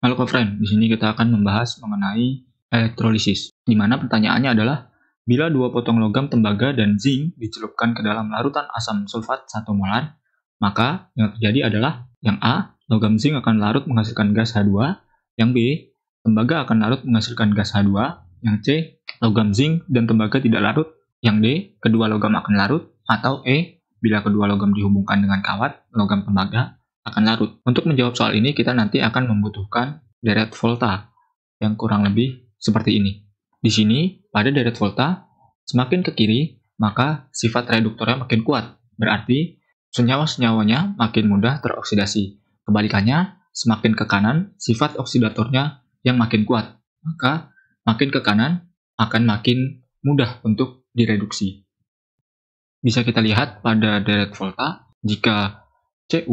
Halo co-friend, di sini kita akan membahas mengenai elektrolisis, di mana pertanyaannya adalah bila dua potong logam tembaga dan zinc dicelupkan ke dalam larutan asam sulfat 1 molar, maka yang terjadi adalah yang A, logam zinc akan larut menghasilkan gas H2, yang B, tembaga akan larut menghasilkan gas H2, yang C, logam zinc dan tembaga tidak larut, yang D, kedua logam akan larut, atau E, bila kedua logam dihubungkan dengan kawat, logam tembaga akan larut. Untuk menjawab soal ini, kita nanti akan membutuhkan deret volta yang kurang lebih seperti ini. Di sini, pada deret volta, semakin ke kiri, maka sifat reduktornya makin kuat. Berarti, senyawa-senyawanya makin mudah teroksidasi. Kebalikannya, semakin ke kanan, sifat oksidatornya yang makin kuat. Maka, makin ke kanan akan makin mudah untuk direduksi. Bisa kita lihat pada deret volta, jika Cu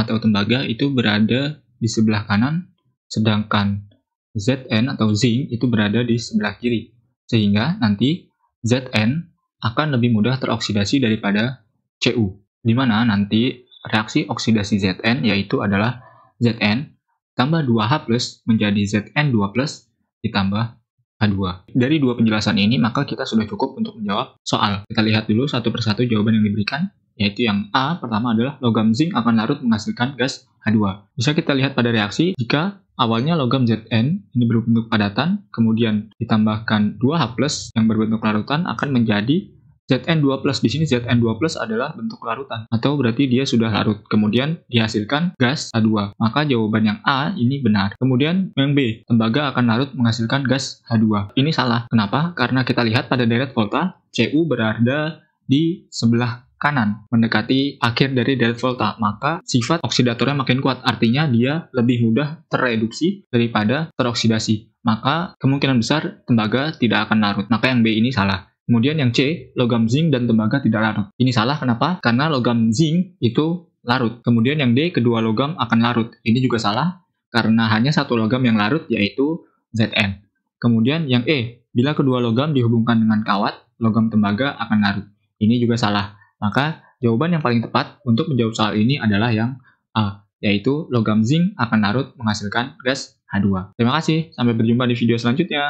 atau tembaga itu berada di sebelah kanan, sedangkan Zn atau zinc itu berada di sebelah kiri. Sehingga nanti Zn akan lebih mudah teroksidasi daripada Cu, di mana nanti reaksi oksidasi Zn yaitu adalah Zn tambah 2H plus menjadi Zn2 plus ditambah H2. Dari dua penjelasan ini, maka kita sudah cukup untuk menjawab soal. Kita lihat dulu satu persatu jawaban yang diberikan yaitu yang A pertama adalah logam zinc akan larut menghasilkan gas H2. Bisa kita lihat pada reaksi jika awalnya logam Zn ini berbentuk padatan, kemudian ditambahkan 2H+, yang berbentuk larutan akan menjadi ZN2+. Di sini ZN2+, adalah bentuk larutan, atau berarti dia sudah larut. Kemudian dihasilkan gas H2. Maka jawaban yang A ini benar. Kemudian yang B, tembaga akan larut menghasilkan gas H2. Ini salah. Kenapa? Karena kita lihat pada deret volta, Cu berada di sebelah kanan mendekati akhir dari delta volta maka sifat oksidatornya makin kuat artinya dia lebih mudah tereduksi daripada teroksidasi maka kemungkinan besar tembaga tidak akan larut maka yang B ini salah Kemudian yang C, logam zinc dan tembaga tidak larut. Ini salah kenapa? Karena logam zinc itu larut. Kemudian yang D, kedua logam akan larut. Ini juga salah karena hanya satu logam yang larut yaitu Zn. Kemudian yang E, bila kedua logam dihubungkan dengan kawat, logam tembaga akan larut. Ini juga salah maka jawaban yang paling tepat untuk menjawab soal ini adalah yang A, yaitu logam zinc akan larut menghasilkan gas H2. Terima kasih, sampai berjumpa di video selanjutnya.